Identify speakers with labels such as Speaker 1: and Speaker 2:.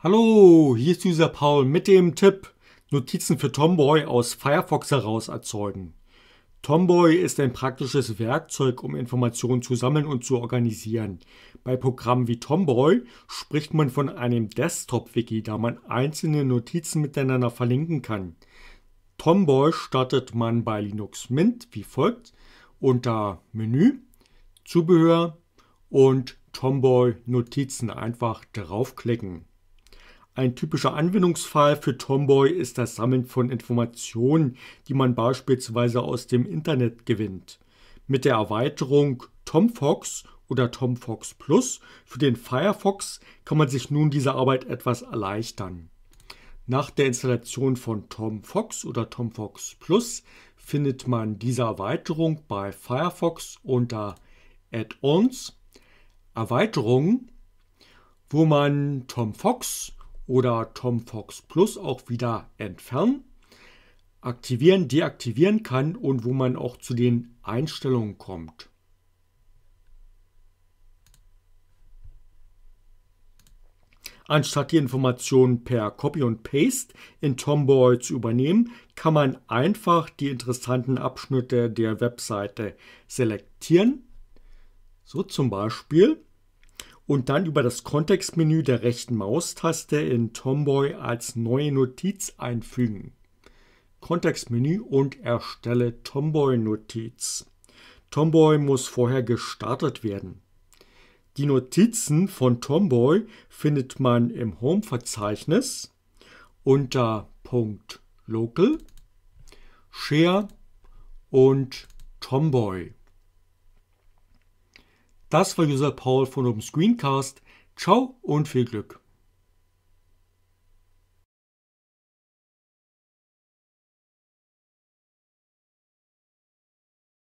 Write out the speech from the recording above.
Speaker 1: Hallo, hier ist dieser Paul mit dem Tipp, Notizen für Tomboy aus Firefox heraus erzeugen. Tomboy ist ein praktisches Werkzeug, um Informationen zu sammeln und zu organisieren. Bei Programmen wie Tomboy spricht man von einem Desktop-Wiki, da man einzelne Notizen miteinander verlinken kann. Tomboy startet man bei Linux Mint wie folgt unter Menü, Zubehör und Tomboy Notizen einfach draufklicken. Ein typischer Anwendungsfall für Tomboy ist das Sammeln von Informationen, die man beispielsweise aus dem Internet gewinnt. Mit der Erweiterung TomFox oder TomFox Plus für den Firefox kann man sich nun diese Arbeit etwas erleichtern. Nach der Installation von TomFox oder TomFox Plus findet man diese Erweiterung bei Firefox unter Add-ons, Erweiterungen, wo man TomFox oder TomFox Plus auch wieder entfernen, aktivieren, deaktivieren kann und wo man auch zu den Einstellungen kommt. Anstatt die Informationen per Copy und Paste in Tomboy zu übernehmen, kann man einfach die interessanten Abschnitte der Webseite selektieren. So zum Beispiel und dann über das Kontextmenü der rechten Maustaste in Tomboy als neue Notiz einfügen. Kontextmenü und erstelle Tomboy-Notiz. Tomboy muss vorher gestartet werden. Die Notizen von Tomboy findet man im Home-Verzeichnis unter Punkt Local, Share und Tomboy. Das war User Paul von Open Screencast. Ciao und viel Glück.